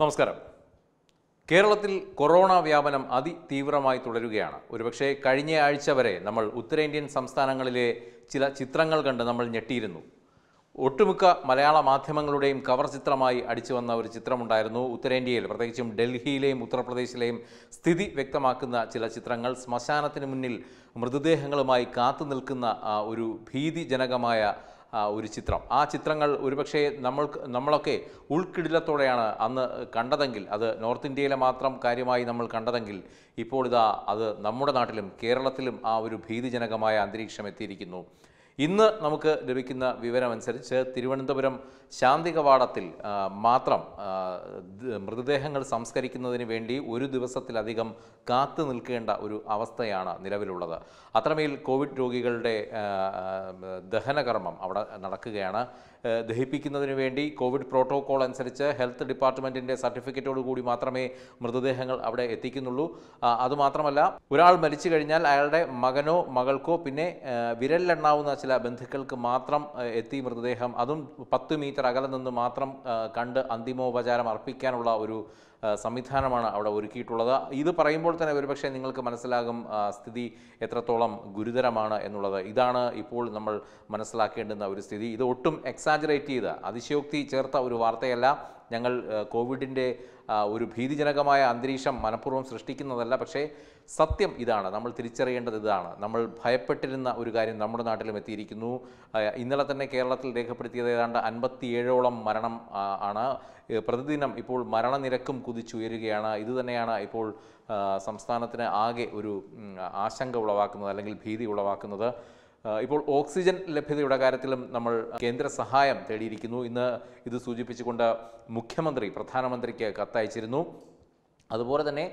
നമസ്കാരം കേരളത്തിൽ കൊറോണ വ്യാപനം അതിതീവ്രമായി തുടരുകയാണ് ഒരുപക്ഷേ കഴിഞ്ഞ ആഴ്ച വരെ നമ്മൾ ഉത്തരേന്ത്യൻ സംസ്ഥാനങ്ങളിലെ ചില ചിത്രങ്ങൾ കണ്ട് നമ്മൾ ഞെട്ടിയിരുന്നു ഒട്ടുമിക്ക മലയാള മാധ്യമങ്ങളുടെയും കവർ ചിത്രമായി അടിച്ചു വന്ന ഒരു ചിത്രമുണ്ടായിരുന്നു ഉത്തരേന്ത്യയിൽ പ്രത്യേകിച്ചും ഡൽഹിയിലെയും ഉത്തർപ്രദേശിലെയും സ്ഥിതി വ്യക്തമാക്കുന്ന ചില ചിത്രങ്ങൾ ശ്മശാനത്തിന് മുന്നിൽ മൃതദേഹങ്ങളുമായി കാത്തു നിൽക്കുന്ന ഒരു ഭീതിജനകമായ ഒരു ചിത്രം ആ ചിത്രങ്ങൾ ഒരുപക്ഷെ നമ്മൾക്ക് നമ്മളൊക്കെ ഉൾക്കിടിലത്തോടെയാണ് അന്ന് കണ്ടതെങ്കിൽ അത് നോർത്ത് ഇന്ത്യയിലെ മാത്രം കാര്യമായി നമ്മൾ കണ്ടതെങ്കിൽ ഇപ്പോൾ ഇതാ അത് നമ്മുടെ നാട്ടിലും കേരളത്തിലും ആ ഒരു ഭീതിജനകമായ അന്തരീക്ഷം എത്തിയിരിക്കുന്നു ഇന്ന് നമുക്ക് ലഭിക്കുന്ന വിവരമനുസരിച്ച് തിരുവനന്തപുരം ശാന്തി കവാടത്തിൽ മാത്രം മൃതദേഹങ്ങൾ സംസ്കരിക്കുന്നതിന് വേണ്ടി ഒരു ദിവസത്തിലധികം കാത്തു നിൽക്കേണ്ട ഒരു അവസ്ഥയാണ് നിലവിലുള്ളത് അത്രമേൽ കോവിഡ് രോഗികളുടെ ദഹനകർമ്മം അവിടെ നടക്കുകയാണ് ദഹിപ്പിക്കുന്നതിന് വേണ്ടി കോവിഡ് പ്രോട്ടോകോൾ അനുസരിച്ച് ഹെൽത്ത് ഡിപ്പാർട്ട്മെൻറ്റിൻ്റെ സർട്ടിഫിക്കറ്റോട് കൂടി മാത്രമേ മൃതദേഹങ്ങൾ അവിടെ എത്തിക്കുന്നുള്ളൂ അതുമാത്രമല്ല ഒരാൾ മരിച്ചു കഴിഞ്ഞാൽ അയാളുടെ മകനോ മകൾക്കോ പിന്നെ വിരലിലെണ്ണാവുന്ന ചില ബന്ധുക്കൾക്ക് മാത്രം എത്തി മൃതദേഹം അതും പത്ത് മീറ്റർ അകലെ നിന്ന് മാത്രം കണ്ട് അന്തിമോപചാരം അർപ്പിക്കാനുള്ള ഒരു സംവിധാനമാണ് അവിടെ ഒരുക്കിയിട്ടുള്ളത് ഇത് പറയുമ്പോൾ തന്നെ ഒരുപക്ഷെ നിങ്ങൾക്ക് മനസ്സിലാകും സ്ഥിതി എത്രത്തോളം ഗുരുതരമാണ് എന്നുള്ളത് ഇതാണ് ഇപ്പോൾ നമ്മൾ മനസ്സിലാക്കേണ്ടുന്ന ഒരു സ്ഥിതി ഇത് ഒട്ടും എക്സാജറേറ്റ് ചെയ്ത അതിശയോക്തി ചേർത്ത ഒരു വാർത്തയല്ല ഞങ്ങൾ കോവിഡിൻ്റെ ഒരു ഭീതിജനകമായ അന്തരീക്ഷം മനഃപൂർവ്വം സൃഷ്ടിക്കുന്നതല്ല പക്ഷേ സത്യം ഇതാണ് നമ്മൾ തിരിച്ചറിയേണ്ടത് ഇതാണ് നമ്മൾ ഭയപ്പെട്ടിരുന്ന ഒരു കാര്യം നമ്മുടെ നാട്ടിലും എത്തിയിരിക്കുന്നു ഇന്നലെ തന്നെ കേരളത്തിൽ രേഖപ്പെടുത്തിയത് ഏതാണ്ട് അൻപത്തിയേഴോളം മരണം ആണ് പ്രതിദിനം ഇപ്പോൾ മരണനിരക്കും കുതിച്ചുയരുകയാണ് ഇത് തന്നെയാണ് ഇപ്പോൾ സംസ്ഥാനത്തിന് ആകെ ഒരു ആശങ്ക ഉളവാക്കുന്നത് അല്ലെങ്കിൽ ഭീതി ഉളവാക്കുന്നത് ഇപ്പോൾ ഓക്സിജൻ ലഭ്യതയുടെ കാര്യത്തിലും നമ്മൾ കേന്ദ്ര സഹായം തേടിയിരിക്കുന്നു ഇന്ന് ഇത് സൂചിപ്പിച്ചുകൊണ്ട് മുഖ്യമന്ത്രി പ്രധാനമന്ത്രിക്ക് കത്തയച്ചിരുന്നു അതുപോലെ തന്നെ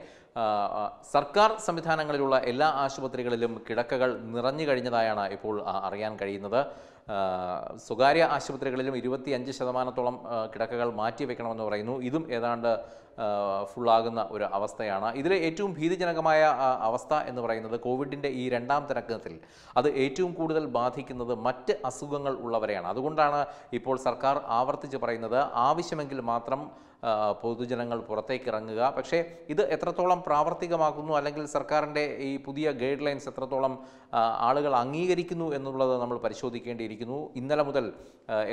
സർക്കാർ സംവിധാനങ്ങളിലുള്ള എല്ലാ ആശുപത്രികളിലും കിടക്കകൾ നിറഞ്ഞു കഴിഞ്ഞതായാണ് ഇപ്പോൾ അറിയാൻ കഴിയുന്നത് സ്വകാര്യ ആശുപത്രികളിലും ഇരുപത്തി അഞ്ച് ശതമാനത്തോളം കിടക്കകൾ മാറ്റിവെക്കണമെന്ന് പറയുന്നു ഇതും ഏതാണ്ട് ഫുള്ളാകുന്ന ഒരു അവസ്ഥയാണ് ഇതിലെ ഏറ്റവും ഭീതിജനകമായ അവസ്ഥ എന്ന് പറയുന്നത് കോവിഡിൻ്റെ ഈ രണ്ടാം തരക്കത്തിൽ അത് ഏറ്റവും കൂടുതൽ ബാധിക്കുന്നത് മറ്റ് അസുഖങ്ങൾ ഉള്ളവരെയാണ് അതുകൊണ്ടാണ് ഇപ്പോൾ സർക്കാർ ആവർത്തിച്ച് പറയുന്നത് ആവശ്യമെങ്കിൽ മാത്രം പൊതുജനങ്ങൾ പുറത്തേക്ക് ഇറങ്ങുക പക്ഷേ ഇത് എത്രത്തോളം പ്രാവർത്തികമാക്കുന്നു അല്ലെങ്കിൽ സർക്കാരിൻ്റെ ഈ പുതിയ ഗൈഡ് ലൈൻസ് എത്രത്തോളം ആളുകൾ അംഗീകരിക്കുന്നു എന്നുള്ളത് നമ്മൾ പരിശോധിക്കേണ്ടിയിരിക്കുന്നു ഇന്നലെ മുതൽ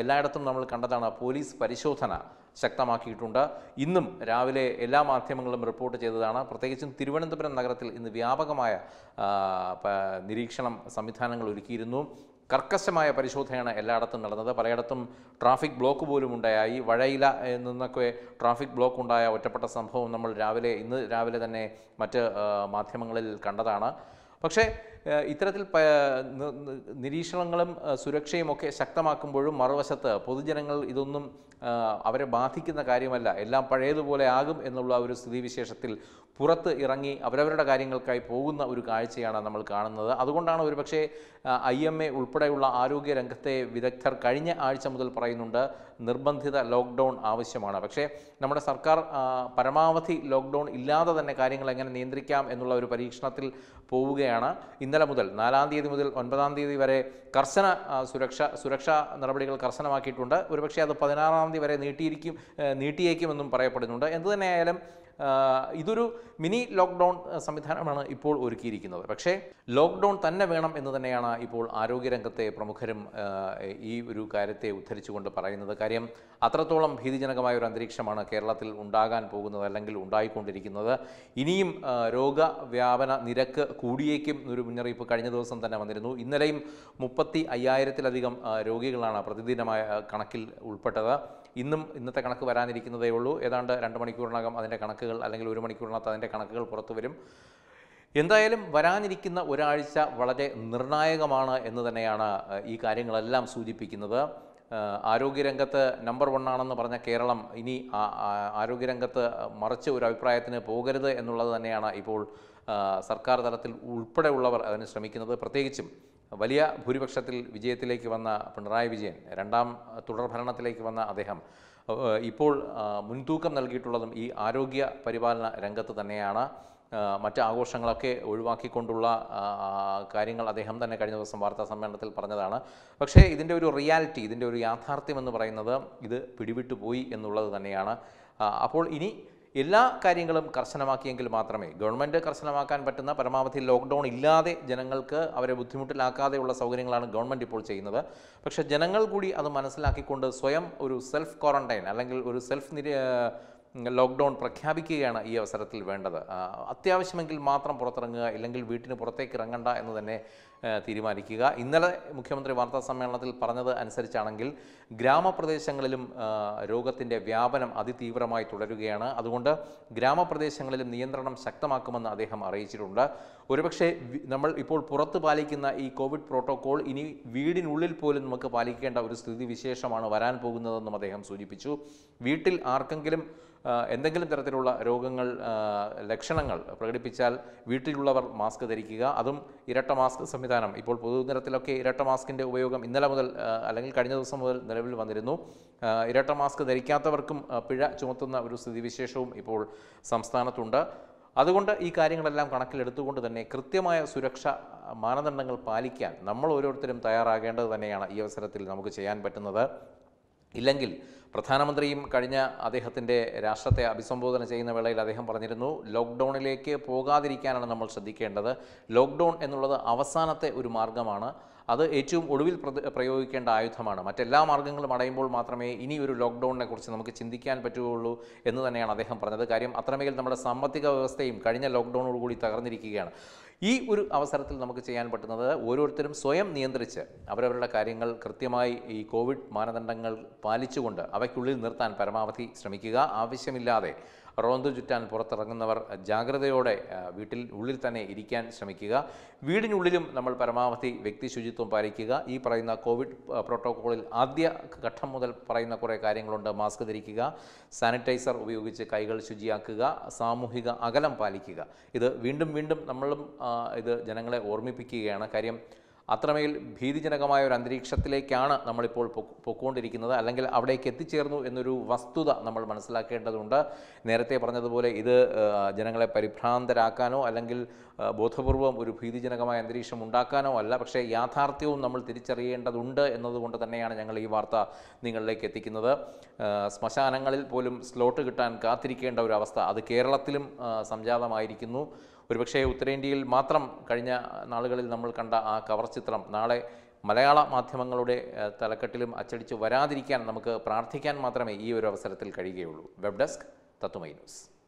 എല്ലായിടത്തും നമ്മൾ കണ്ടതാണ് പോലീസ് പരിശോധന ശക്തമാക്കിയിട്ടുണ്ട് ഇന്നും രാവിലെ എല്ലാ മാധ്യമങ്ങളും റിപ്പോർട്ട് ചെയ്തതാണ് പ്രത്യേകിച്ചും തിരുവനന്തപുരം നഗരത്തിൽ ഇന്ന് വ്യാപകമായ നിരീക്ഷണം സംവിധാനങ്ങൾ ഒരുക്കിയിരുന്നു കർക്കശമായ പരിശോധനയാണ് എല്ലായിടത്തും നടന്നത് പലയിടത്തും ട്രാഫിക് ബ്ലോക്ക് പോലും ഉണ്ടായി വഴയില നിന്നൊക്കെ ട്രാഫിക് ബ്ലോക്ക് ഉണ്ടായ ഒറ്റപ്പെട്ട സംഭവം നമ്മൾ രാവിലെ ഇന്ന് രാവിലെ തന്നെ മറ്റ് മാധ്യമങ്ങളിൽ കണ്ടതാണ് പക്ഷേ ഇത്തരത്തിൽ നിരീക്ഷണങ്ങളും സുരക്ഷയും ഒക്കെ ശക്തമാക്കുമ്പോഴും മറുവശത്ത് പൊതുജനങ്ങൾ ഇതൊന്നും അവരെ ബാധിക്കുന്ന കാര്യമല്ല എല്ലാം പഴയതുപോലെ ആകും എന്നുള്ള ഒരു സ്ഥിതിവിശേഷത്തിൽ പുറത്ത് ഇറങ്ങി അവരവരുടെ കാര്യങ്ങൾക്കായി പോകുന്ന ഒരു കാഴ്ചയാണ് നമ്മൾ കാണുന്നത് അതുകൊണ്ടാണ് ഒരുപക്ഷേ ഐ എം എ ഉൾപ്പെടെയുള്ള ആരോഗ്യ രംഗത്തെ വിദഗ്ധർ കഴിഞ്ഞ ആഴ്ച മുതൽ പറയുന്നുണ്ട് നിർബന്ധിത ലോക്ക്ഡൗൺ ആവശ്യമാണ് പക്ഷേ നമ്മുടെ സർക്കാർ പരമാവധി ലോക്ക്ഡൗൺ ഇല്ലാതെ തന്നെ കാര്യങ്ങൾ എങ്ങനെ നിയന്ത്രിക്കാം എന്നുള്ള ഒരു പരീക്ഷണത്തിൽ പോവുകയാണ് ഇന്നലെ മുതൽ നാലാം തീയതി മുതൽ ഒൻപതാം തീയതി വരെ കർശന സുരക്ഷ സുരക്ഷാ നടപടികൾ കർശനമാക്കിയിട്ടുണ്ട് ഒരുപക്ഷേ അത് പതിനാറാം തീയതി വരെ നീട്ടിയിരിക്കും നീട്ടിയേക്കുമെന്നും പറയപ്പെടുന്നുണ്ട് എന്തുതന്നെയായാലും ഇതൊരു മിനി ലോക്ക്ഡൗൺ സംവിധാനമാണ് ഇപ്പോൾ ഒരുക്കിയിരിക്കുന്നത് പക്ഷേ ലോക്ക്ഡൗൺ തന്നെ വേണം എന്ന് തന്നെയാണ് ഇപ്പോൾ ആരോഗ്യരംഗത്തെ പ്രമുഖരും ഈ ഒരു കാര്യത്തെ ഉദ്ധരിച്ചുകൊണ്ട് പറയുന്നത് കാര്യം അത്രത്തോളം ഭീതിജനകമായ ഒരു അന്തരീക്ഷമാണ് കേരളത്തിൽ ഉണ്ടാകാൻ പോകുന്നത് അല്ലെങ്കിൽ ഉണ്ടായിക്കൊണ്ടിരിക്കുന്നത് ഇനിയും രോഗവ്യാപന നിരക്ക് കൂടിയേക്കും ഒരു മുന്നറിയിപ്പ് കഴിഞ്ഞ ദിവസം തന്നെ വന്നിരുന്നു ഇന്നലെയും മുപ്പത്തി അയ്യായിരത്തിലധികം രോഗികളാണ് പ്രതിദിനമായ കണക്കിൽ ഉൾപ്പെട്ടത് ഇന്നും ഇന്നത്തെ കണക്ക് വരാനിരിക്കുന്നതേ ഉള്ളൂ ഏതാണ്ട് രണ്ട് മണിക്കൂറിനകം അതിൻ്റെ കണക്കുകൾ മിനിറ്റുകൾ അല്ലെങ്കിൽ ഒരു മണിക്കൂറിനകത്ത് അതിൻ്റെ കണക്കുകൾ പുറത്തു വരും എന്തായാലും വരാനിരിക്കുന്ന ഒരാഴ്ച വളരെ നിർണായകമാണ് എന്ന് തന്നെയാണ് ഈ കാര്യങ്ങളെല്ലാം സൂചിപ്പിക്കുന്നത് ആരോഗ്യരംഗത്ത് നമ്പർ ആണെന്ന് പറഞ്ഞ കേരളം ഇനി ആരോഗ്യരംഗത്ത് മറിച്ച് ഒരു അഭിപ്രായത്തിന് പോകരുത് എന്നുള്ളത് തന്നെയാണ് ഇപ്പോൾ സർക്കാർ തലത്തിൽ ഉൾപ്പെടെയുള്ളവർ അതിന് ശ്രമിക്കുന്നത് പ്രത്യേകിച്ചും വലിയ ഭൂരിപക്ഷത്തിൽ വിജയത്തിലേക്ക് വന്ന പിണറായി വിജയൻ രണ്ടാം തുടർഭരണത്തിലേക്ക് വന്ന അദ്ദേഹം ഇപ്പോൾ മുൻതൂക്കം നൽകിയിട്ടുള്ളതും ഈ ആരോഗ്യ പരിപാലന രംഗത്ത് തന്നെയാണ് മറ്റ് ആഘോഷങ്ങളൊക്കെ ഒഴിവാക്കിക്കൊണ്ടുള്ള കാര്യങ്ങൾ അദ്ദേഹം തന്നെ കഴിഞ്ഞ ദിവസം വാർത്താ സമ്മേളനത്തിൽ പറഞ്ഞതാണ് പക്ഷേ ഇതിൻ്റെ ഒരു റിയാലിറ്റി ഇതിൻ്റെ ഒരു യാഥാർത്ഥ്യം എന്ന് പറയുന്നത് ഇത് പിടിവിട്ടു പോയി എന്നുള്ളത് തന്നെയാണ് അപ്പോൾ ഇനി എല്ലാ കാര്യങ്ങളും കർശനമാക്കിയെങ്കിൽ മാത്രമേ ഗവൺമെൻറ് കർശനമാക്കാൻ പറ്റുന്ന പരമാവധി ലോക്ക്ഡൗൺ ഇല്ലാതെ ജനങ്ങൾക്ക് അവരെ ബുദ്ധിമുട്ടിലാക്കാതെയുള്ള സൗകര്യങ്ങളാണ് ഗവൺമെൻറ് ഇപ്പോൾ ചെയ്യുന്നത് പക്ഷേ ജനങ്ങൾ കൂടി അത് മനസ്സിലാക്കിക്കൊണ്ട് സ്വയം ഒരു സെൽഫ് ക്വാറന്റൈൻ അല്ലെങ്കിൽ ഒരു സെൽഫ് നിര ലോക്ക്ഡൗൺ പ്രഖ്യാപിക്കുകയാണ് ഈ അവസരത്തിൽ വേണ്ടത് അത്യാവശ്യമെങ്കിൽ മാത്രം പുറത്തിറങ്ങുക ഇല്ലെങ്കിൽ വീട്ടിന് പുറത്തേക്ക് ഇറങ്ങണ്ട എന്ന് തന്നെ തീരുമാനിക്കുക ഇന്നലെ മുഖ്യമന്ത്രി വാർത്താ സമ്മേളനത്തിൽ പറഞ്ഞത് അനുസരിച്ചാണെങ്കിൽ ഗ്രാമപ്രദേശങ്ങളിലും രോഗത്തിൻ്റെ വ്യാപനം അതിതീവ്രമായി തുടരുകയാണ് അതുകൊണ്ട് ഗ്രാമപ്രദേശങ്ങളിലും നിയന്ത്രണം ശക്തമാക്കുമെന്ന് അദ്ദേഹം അറിയിച്ചിട്ടുണ്ട് ഒരുപക്ഷെ നമ്മൾ ഇപ്പോൾ പുറത്ത് പാലിക്കുന്ന ഈ കോവിഡ് പ്രോട്ടോകോൾ ഇനി വീടിനുള്ളിൽ പോലും നമുക്ക് പാലിക്കേണ്ട ഒരു സ്ഥിതി വിശേഷമാണ് വരാൻ പോകുന്നതെന്നും അദ്ദേഹം സൂചിപ്പിച്ചു വീട്ടിൽ ആർക്കെങ്കിലും എന്തെങ്കിലും തരത്തിലുള്ള രോഗങ്ങൾ ലക്ഷണങ്ങൾ പ്രകടിപ്പിച്ചാൽ വീട്ടിലുള്ളവർ മാസ്ക് ധരിക്കുക അതും ഇരട്ട മാസ്ക് സംവിധാനം ഇപ്പോൾ പൊതുനിരത്തിലൊക്കെ ഇരട്ട മാസ്കിൻ്റെ ഉപയോഗം ഇന്നലെ മുതൽ അല്ലെങ്കിൽ കഴിഞ്ഞ ദിവസം മുതൽ നിലവിൽ വന്നിരുന്നു ഇരട്ട മാസ്ക് ധരിക്കാത്തവർക്കും പിഴ ചുമത്തുന്ന ഒരു സ്ഥിതിവിശേഷവും ഇപ്പോൾ സംസ്ഥാനത്തുണ്ട് അതുകൊണ്ട് ഈ കാര്യങ്ങളെല്ലാം കണക്കിലെടുത്തുകൊണ്ട് തന്നെ കൃത്യമായ സുരക്ഷ മാനദണ്ഡങ്ങൾ പാലിക്കാൻ നമ്മൾ ഓരോരുത്തരും തയ്യാറാകേണ്ടത് തന്നെയാണ് ഈ അവസരത്തിൽ നമുക്ക് ചെയ്യാൻ പറ്റുന്നത് ഇല്ലെങ്കിൽ പ്രധാനമന്ത്രിയും കഴിഞ്ഞ അദ്ദേഹത്തിൻ്റെ രാഷ്ട്രത്തെ അഭിസംബോധന ചെയ്യുന്ന വേളയിൽ അദ്ദേഹം പറഞ്ഞിരുന്നു ലോക്ക്ഡൗണിലേക്ക് പോകാതിരിക്കാനാണ് നമ്മൾ ശ്രദ്ധിക്കേണ്ടത് ലോക്ക്ഡൗൺ എന്നുള്ളത് അവസാനത്തെ ഒരു മാർഗമാണ് അത് ഏറ്റവും ഒടുവിൽ പ്രയോഗിക്കേണ്ട ആയുധമാണ് മറ്റെല്ലാ മാർഗ്ഗങ്ങളും അടയുമ്പോൾ മാത്രമേ ഇനി ഒരു ലോക്ക്ഡൗണിനെ കുറിച്ച് നമുക്ക് ചിന്തിക്കാൻ പറ്റുകയുള്ളൂ എന്ന് തന്നെയാണ് അദ്ദേഹം പറഞ്ഞത് കാര്യം അത്രമേൽ നമ്മുടെ സാമ്പത്തിക വ്യവസ്ഥയും കഴിഞ്ഞ ലോക്ക്ഡൗണോടുകൂടി തകർന്നിരിക്കുകയാണ് ഈ ഒരു അവസരത്തിൽ നമുക്ക് ചെയ്യാൻ പറ്റുന്നത് ഓരോരുത്തരും സ്വയം നിയന്ത്രിച്ച് അവരവരുടെ കാര്യങ്ങൾ കൃത്യമായി ഈ കോവിഡ് മാനദണ്ഡങ്ങൾ പാലിച്ചുകൊണ്ട് അവയ്ക്കുള്ളിൽ നിർത്താൻ പരമാവധി ശ്രമിക്കുക ആവശ്യമില്ലാതെ റോന്തു ചുറ്റാൻ പുറത്തിറങ്ങുന്നവർ ജാഗ്രതയോടെ വീട്ടിൽ ഉള്ളിൽ തന്നെ ഇരിക്കാൻ ശ്രമിക്കുക വീടിനുള്ളിലും നമ്മൾ പരമാവധി വ്യക്തി ശുചിത്വം പാലിക്കുക ഈ പറയുന്ന കോവിഡ് പ്രോട്ടോക്കോളിൽ ആദ്യ ഘട്ടം മുതൽ പറയുന്ന കുറേ കാര്യങ്ങളുണ്ട് മാസ്ക് ധരിക്കുക സാനിറ്റൈസർ ഉപയോഗിച്ച് കൈകൾ ശുചിയാക്കുക സാമൂഹിക അകലം പാലിക്കുക ഇത് വീണ്ടും വീണ്ടും നമ്മളും ഇത് ജനങ്ങളെ ഓർമ്മിപ്പിക്കുകയാണ് കാര്യം അത്രമേൽ ഭീതിജനകമായ ഒരു അന്തരീക്ഷത്തിലേക്കാണ് നമ്മളിപ്പോൾ പൊക്കോണ്ടിരിക്കുന്നത് അല്ലെങ്കിൽ അവിടേക്ക് എത്തിച്ചേർന്നു എന്നൊരു വസ്തുത നമ്മൾ മനസ്സിലാക്കേണ്ടതുണ്ട് നേരത്തെ പറഞ്ഞതുപോലെ ഇത് ജനങ്ങളെ പരിഭ്രാന്തരാക്കാനോ അല്ലെങ്കിൽ ബോധപൂർവം ഒരു ഭീതിജനകമായ അന്തരീക്ഷം ഉണ്ടാക്കാനോ അല്ല പക്ഷേ യാഥാർത്ഥ്യവും നമ്മൾ തിരിച്ചറിയേണ്ടതുണ്ട് എന്നതുകൊണ്ട് തന്നെയാണ് ഞങ്ങൾ ഈ വാർത്ത നിങ്ങളിലേക്ക് എത്തിക്കുന്നത് ശ്മശാനങ്ങളിൽ പോലും സ്ലോട്ട് കിട്ടാൻ കാത്തിരിക്കേണ്ട ഒരു അവസ്ഥ അത് കേരളത്തിലും സംജാതമായിരിക്കുന്നു ഒരുപക്ഷെ ഉത്തരേന്ത്യയിൽ മാത്രം കഴിഞ്ഞ നാളുകളിൽ നമ്മൾ കണ്ട ആ കവർ ചിത്രം നാളെ മലയാള മാധ്യമങ്ങളുടെ തലക്കെട്ടിലും അച്ചടിച്ച് വരാതിരിക്കാൻ നമുക്ക് പ്രാർത്ഥിക്കാൻ മാത്രമേ ഈ ഒരു അവസരത്തിൽ കഴിയുകയുള്ളൂ വെബ് ഡെസ്ക് തത്തുമൈ ന്യൂസ്